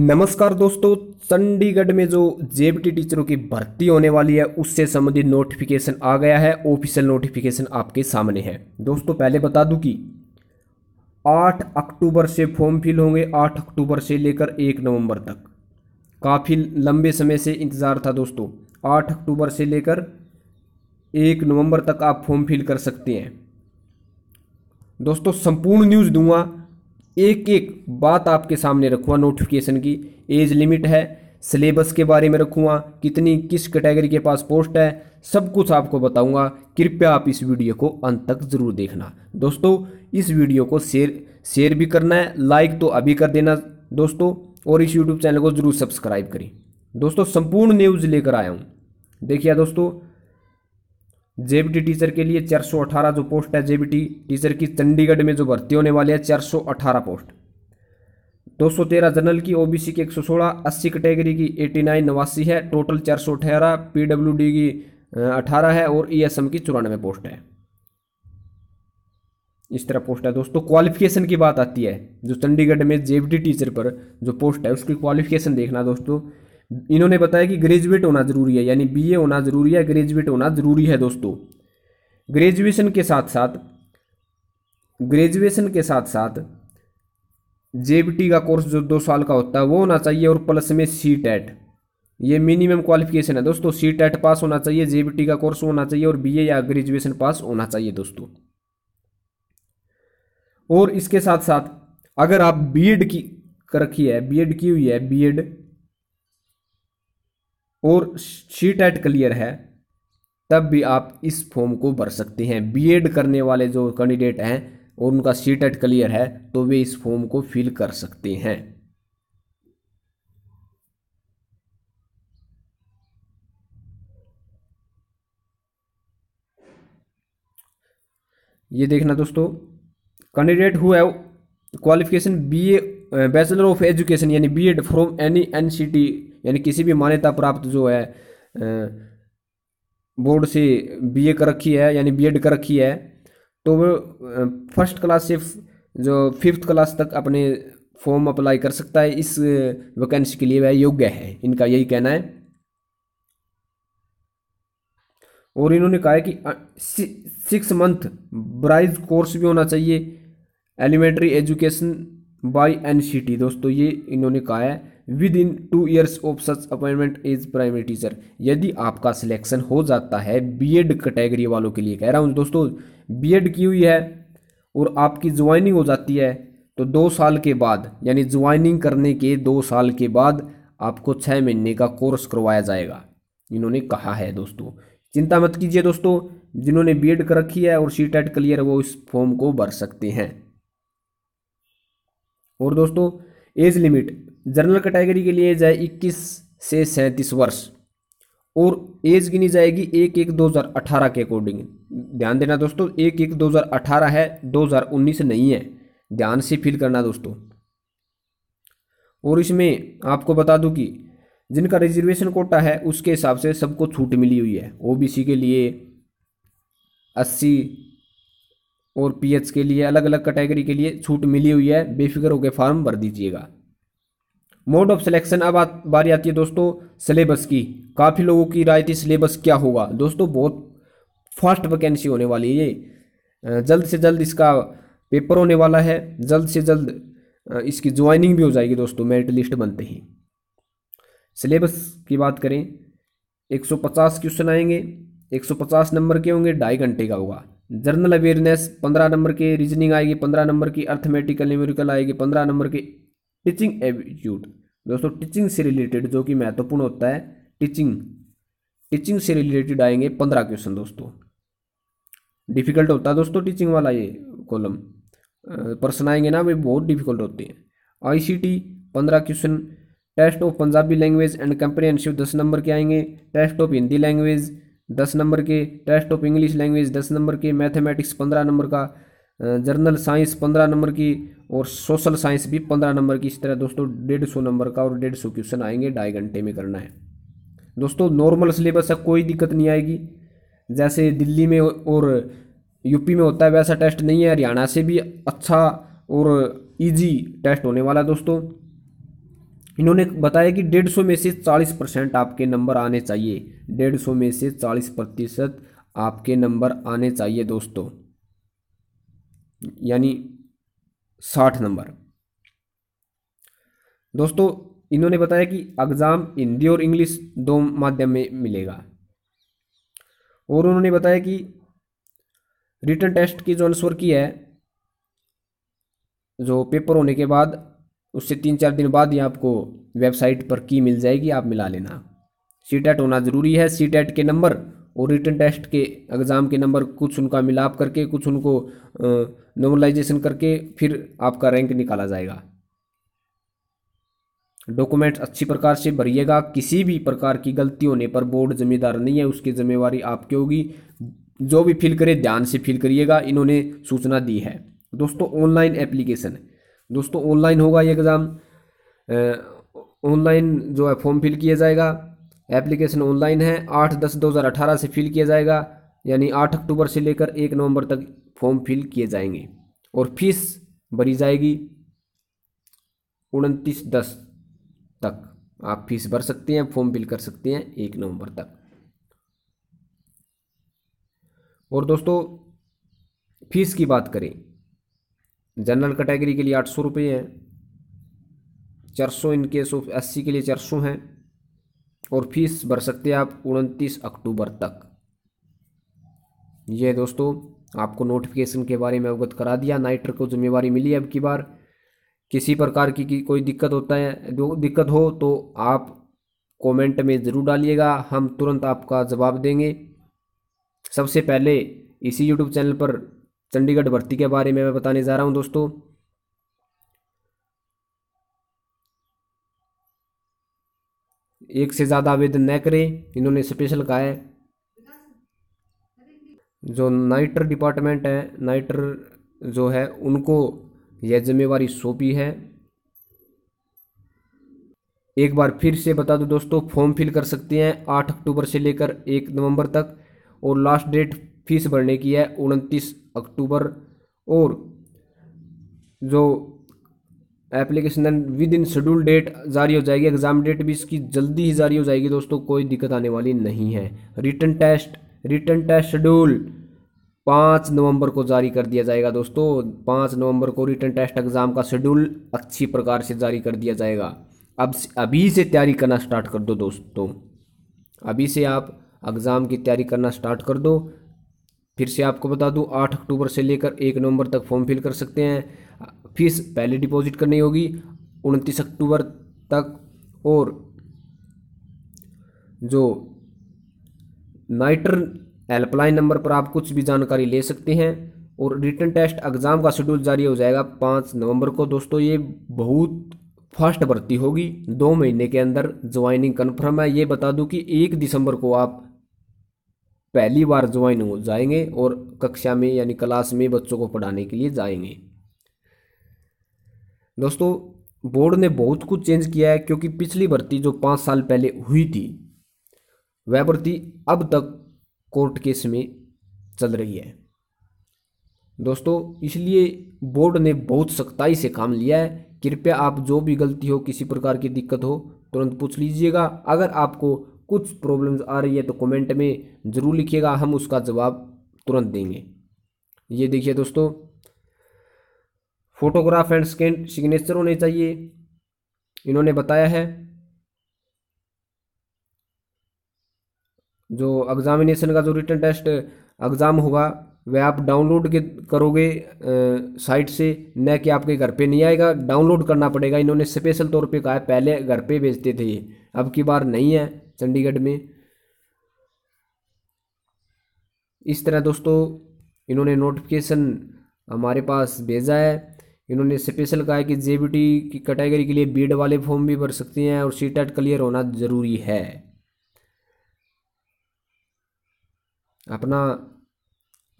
नमस्कार दोस्तों चंडीगढ़ में जो जेबीटी टीचरों की भर्ती होने वाली है उससे संबंधित नोटिफिकेशन आ गया है ऑफिशियल नोटिफिकेशन आपके सामने है दोस्तों पहले बता दूं कि 8 अक्टूबर से फॉर्म फिल होंगे 8 अक्टूबर से लेकर 1 नवंबर तक काफ़ी लंबे समय से इंतज़ार था दोस्तों 8 अक्टूबर से लेकर 1 नवंबर तक आप फॉर्म फिल कर सकते हैं दोस्तों संपूर्ण न्यूज़ दूंगा एक एक बात आपके सामने रखूँगा नोटिफिकेशन की एज लिमिट है सिलेबस के बारे में रखूँगा कितनी किस कैटेगरी के पास पोस्ट है सब कुछ आपको बताऊँगा कृपया आप इस वीडियो को अंत तक ज़रूर देखना दोस्तों इस वीडियो को शेयर शेयर भी करना है लाइक तो अभी कर देना दोस्तों और इस यूट्यूब चैनल को ज़रूर सब्सक्राइब करें दोस्तों संपूर्ण न्यूज़ लेकर आया हूँ देखिए दोस्तों जेबीटी टीचर के लिए 418 जो पोस्ट है जेबीटी टीचर की चंडीगढ़ में जो भर्ती होने वाली है 418 पोस्ट 213 जनरल की ओबीसी की 116 80 कैटेगरी की 89 नवासी है टोटल चार 418 पीडब्ल्यूडी की 18 है और ईएसएम e की चौरानवे पोस्ट है इस तरह पोस्ट है दोस्तों क्वालिफिकेशन की बात आती है जो चंडीगढ़ में जेबीटी टीचर पर जो पोस्ट है उसकी क्वालिफिकेशन देखना दोस्तों इन्होंने बताया कि ग्रेजुएट होना ज़रूरी है यानी बीए होना ज़रूरी है ग्रेजुएट होना ज़रूरी है दोस्तों ग्रेजुएशन के साथ साथ ग्रेजुएशन के साथ साथ जेबीटी का कोर्स जो दो साल का होता है वो होना चाहिए और प्लस में सी टेट ये मिनिमम क्वालिफिकेशन है दोस्तों सी टेट पास होना चाहिए जेबीटी का कोर्स होना चाहिए और बीए या ग्रेजुएशन पास होना चाहिए दोस्तों और इसके साथ साथ अगर आप बीएड की कर रखी है बीएड की हुई है बीएड और सी एट क्लियर है तब भी आप इस फॉर्म को भर सकते हैं बीएड करने वाले जो कैंडिडेट हैं और उनका सीट एट क्लियर है तो वे इस फॉर्म को फिल कर सकते हैं ये देखना दोस्तों candidate who have qualification BA bachelor of education यानी बीएड फ्रॉम एनी एनसीटी यानी किसी भी मान्यता प्राप्त जो है बोर्ड से बीए कर रखी है यानी बीएड कर रखी है तो वो फर्स्ट क्लास से जो फिफ्थ क्लास तक अपने फॉर्म अप्लाई कर सकता है इस वैकेंसी के लिए वह योग्य है इनका यही कहना है और इन्होंने कहा है कि सिक्स मंथ ब्राइज कोर्स भी होना चाहिए एलिमेंट्री एजुकेशन बाय एनसीटी दोस्तों ये इन्होंने कहा है within two years of such appointment is primary teacher यदि आपका सिलेक्शन हो जाता है बीएड कैटेगरी वालों के लिए कह रहा हूँ दोस्तों बीएड की हुई है और आपकी ज्वाइनिंग हो जाती है तो दो साल के बाद यानी ज्वाइनिंग करने के दो साल के बाद आपको छः महीने का कोर्स करवाया जाएगा इन्होंने कहा है दोस्तों चिंता मत कीजिए दोस्तों जिन्होंने एड कर रखी है और सी टेट क्लियर वो इस फॉर्म को भर सकते हैं और दोस्तों एज लिमिट जनरल कैटेगरी के लिए जाए इक्कीस से सैंतीस वर्ष और एज गिनी जाएगी एक एक दो हजार अठारह के अकॉर्डिंग ध्यान देना दोस्तों एक एक दो हजार अठारह है दो हजार उन्नीस नहीं है ध्यान से फील करना दोस्तों और इसमें आपको बता दूं कि जिनका रिजर्वेशन कोटा है उसके हिसाब से सबको छूट मिली हुई है ओबीसी के लिए अस्सी और पीएच के लिए अलग अलग कैटेगरी के लिए छूट मिली हुई है बेफिक्र होकर फॉर्म भर दीजिएगा मोड ऑफ सिलेक्शन अब बारी आती है दोस्तों सिलेबस की काफ़ी लोगों की राय थी सिलेबस क्या होगा दोस्तों बहुत फास्ट वैकेंसी होने वाली है ये जल्द से जल्द इसका पेपर होने वाला है जल्द से जल्द इसकी ज्वाइनिंग भी हो जाएगी दोस्तों मेरिट लिस्ट बनते ही सिलेबस की बात करें 150 क्वेश्चन आएंगे 150 नंबर के होंगे ढाई घंटे का होगा जर्नल अवेयरनेस पंद्रह नंबर के रीजनिंग आएगी पंद्रह नंबर की अर्थमेटिकल न्यूमेरिकल आएगी पंद्रह नंबर के टीचिंग एप्टीट्यूड दोस्तों टीचिंग से रिलेटेड जो कि महत्वपूर्ण होता है टीचिंग टीचिंग से रिलेटेड आएंगे पंद्रह क्वेश्चन दोस्तों डिफिकल्ट होता है दोस्तों टीचिंग वाला ये कॉलम पर्सन आएंगे ना वे बहुत डिफिकल्ट होते हैं आई सी टी पंद्रह question test of Punjabi language and comprehensive दस नंबर के आएंगे टेस्ट ऑफ हिंदी लैंग्वेज दस नंबर के टेस्ट ऑफ इंग्लिश लैंग्वेज दस नंबर के मैथमेटिक्स पंद्रह नंबर का जर्नल साइंस पंद्रह नंबर की और सोशल साइंस भी पंद्रह नंबर की इस तरह दोस्तों डेढ़ सौ नंबर का और डेढ़ सौ क्वेश्चन आएंगे ढाई घंटे में करना है दोस्तों नॉर्मल सिलेबस है कोई दिक्कत नहीं आएगी जैसे दिल्ली में और यूपी में होता है वैसा टेस्ट नहीं है हरियाणा से भी अच्छा और इजी टेस्ट होने वाला है दोस्तों इन्होंने बताया कि डेढ़ सौ में से चालीस परसेंट आपके नंबर आने चाहिए डेढ़ सौ में से चालीस प्रतिशत आपके नंबर आने चाहिए दोस्तों यानी साठ नंबर दोस्तों इन्होंने बताया कि एग्ज़ाम हिंदी और इंग्लिश दो माध्यम में मिलेगा और उन्होंने बताया कि रिटर्न टेस्ट की जो आंसर की है जो पेपर होने के बाद उससे तीन चार दिन बाद ही आपको वेबसाइट पर की मिल जाएगी आप मिला लेना सी टेट होना ज़रूरी है सी टेट के नंबर और रिटर्न टेस्ट के एग्ज़ाम के नंबर कुछ उनका मिलाप करके कुछ उनको नॉर्मलाइजेशन करके फिर आपका रैंक निकाला जाएगा डॉक्यूमेंट्स अच्छी प्रकार से भरिएगा किसी भी प्रकार की गलती होने पर बोर्ड जिम्मेदार नहीं है उसकी जिम्मेवारी आपकी होगी जो भी फिल करे ध्यान से फिल करिएगा इन्होंने सूचना दी है दोस्तों ऑनलाइन एप्लीकेशन दोस्तों ऑनलाइन होगा ये एग्ज़ाम ऑनलाइन जो है फॉर्म फिल किया जाएगा एप्लीकेशन ऑनलाइन है आठ दस दो हज़ार अठारह से फिल किया जाएगा यानी आठ अक्टूबर से लेकर एक नवंबर तक फॉर्म फिल किए जाएंगे और फीस भरी जाएगी उनतीस दस तक आप फीस भर सकते हैं फॉर्म फिल कर सकते हैं एक नवंबर तक और दोस्तों फीस की बात करें जनरल कैटेगरी के लिए आठ सौ रुपये हैं चार सौ इनकेस ऑफ एस के लिए चार सौ हैं और फीस भर सकते हैं आप उनतीस अक्टूबर तक ये दोस्तों आपको नोटिफिकेशन के बारे में अवगत करा दिया नाइटर को जिम्मेवारी मिली अब की बार किसी प्रकार की, की कोई दिक्कत होता है दिक्कत हो तो आप कमेंट में ज़रूर डालिएगा हम तुरंत आपका जवाब देंगे सबसे पहले इसी यूट्यूब चैनल पर चंडीगढ़ भर्ती के बारे में मैं बताने जा रहा हूँ दोस्तों एक से ज़्यादा आवेदन न करें इन्होंने स्पेशल कहा है जो नाइटर डिपार्टमेंट है नाइटर जो है उनको यह जिम्मेवारी सौंपी है एक बार फिर से बता दूं दोस्तों फॉर्म फिल कर सकते हैं आठ अक्टूबर से लेकर एक नवंबर तक और लास्ट डेट फीस भरने की है उनतीस अक्टूबर और जो application within schedule date जारी हो जाएगी एग्जाम डेट भी इसकी जल्दी ही जारी हो जाएगी दोस्तों कोई दिक्कत आने वाली नहीं है written test written test schedule पाँच नवंबर को जारी कर दिया जाएगा दोस्तों पाँच नवंबर को रिटर्न टेस्ट एग्ज़ाम का शेड्यूल अच्छी प्रकार से जारी कर दिया जाएगा अब अभी से तैयारी करना स्टार्ट कर दो दोस्तों अभी से आप एग्ज़ाम की तैयारी करना स्टार्ट कर दो फिर से आपको बता दूँ आठ अक्टूबर से लेकर एक नवंबर तक फॉर्म फिल कर सकते हैं फीस पहले डिपॉजिट करनी होगी उनतीस अक्टूबर तक और जो नाइटर हेल्पलाइन नंबर पर आप कुछ भी जानकारी ले सकते हैं और रिटर्न टेस्ट एग्ज़ाम का शेड्यूल जारी हो जाएगा पाँच नवंबर को दोस्तों ये बहुत फास्ट भर्ती होगी दो महीने के अंदर ज्वाइनिंग कन्फर्म है ये बता दूं कि एक दिसंबर को आप पहली बार ज्वाइन हो जाएंगे और कक्षा में यानी क्लास में बच्चों को पढ़ाने के लिए जाएंगे दोस्तों बोर्ड ने बहुत कुछ चेंज किया है क्योंकि पिछली भर्ती जो पाँच साल पहले हुई थी वह भर्ती अब तक कोर्ट केस में चल रही है दोस्तों इसलिए बोर्ड ने बहुत सख्ताई से काम लिया है कृपया आप जो भी गलती हो किसी प्रकार की दिक्कत हो तुरंत पूछ लीजिएगा अगर आपको कुछ प्रॉब्लम्स आ रही है तो कमेंट में ज़रूर लिखिएगा हम उसका जवाब तुरंत देंगे ये देखिए दोस्तों फोटोग्राफ एंड सिग्नेचर होने चाहिए इन्होंने बताया है जो एग्जामिनेशन का जो रिटर्न टेस्ट एग्ज़ाम होगा वह आप डाउनलोड के करोगे साइट से न कि आपके घर पे नहीं आएगा डाउनलोड करना पड़ेगा इन्होंने स्पेशल तौर पे कहा है पहले घर पे भेजते थे ये अब की बार नहीं है चंडीगढ़ में इस तरह दोस्तों इन्होंने नोटिफिकेशन हमारे पास भेजा है इन्होंने स्पेशल कहा है कि जे की कैटेगरी के लिए बीड e वाले फॉर्म भी भर सकते हैं और सी टेट क्लियर होना जरूरी है अपना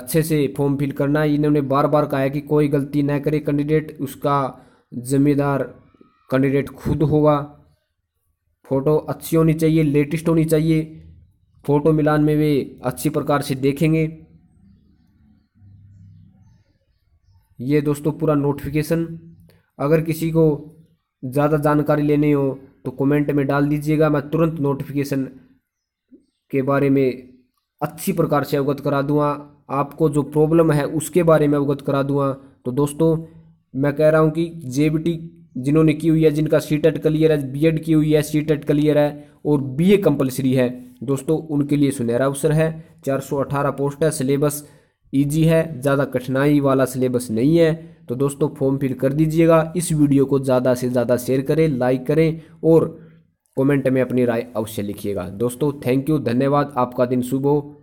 अच्छे से फॉर्म फिल करना है इन्होंने बार बार कहा है कि कोई गलती ना करे कैंडिडेट उसका जिम्मेदार कैंडिडेट खुद होगा फ़ोटो अच्छी होनी चाहिए लेटेस्ट होनी चाहिए फ़ोटो मिलान में वे अच्छी प्रकार से देखेंगे ये दोस्तों पूरा नोटिफिकेशन अगर किसी को ज़्यादा जानकारी लेनी हो तो कमेंट में डाल दीजिएगा मैं तुरंत नोटिफिकेशन के बारे में अच्छी प्रकार से अवगत करा दूँगा आपको जो प्रॉब्लम है उसके बारे में अवगत करा दूँगा तो दोस्तों मैं कह रहा हूँ कि जे जिन्होंने की हुई है जिनका सी टेट क्लियर है बी एड की हुई है सी टेट क्लियर है और बी ए कंपल्सरी है दोस्तों उनके लिए सुनहरा अवसर है चार सौ अठारह पोस्ट है सिलेबस ईजी है ज़्यादा कठिनाई वाला सिलेबस नहीं है तो दोस्तों फॉर्म फिल कर दीजिएगा इस वीडियो को ज़्यादा से ज़्यादा शेयर करें लाइक करें और कमेंट में अपनी राय अवश्य लिखिएगा दोस्तों थैंक यू धन्यवाद आपका दिन शुभ हो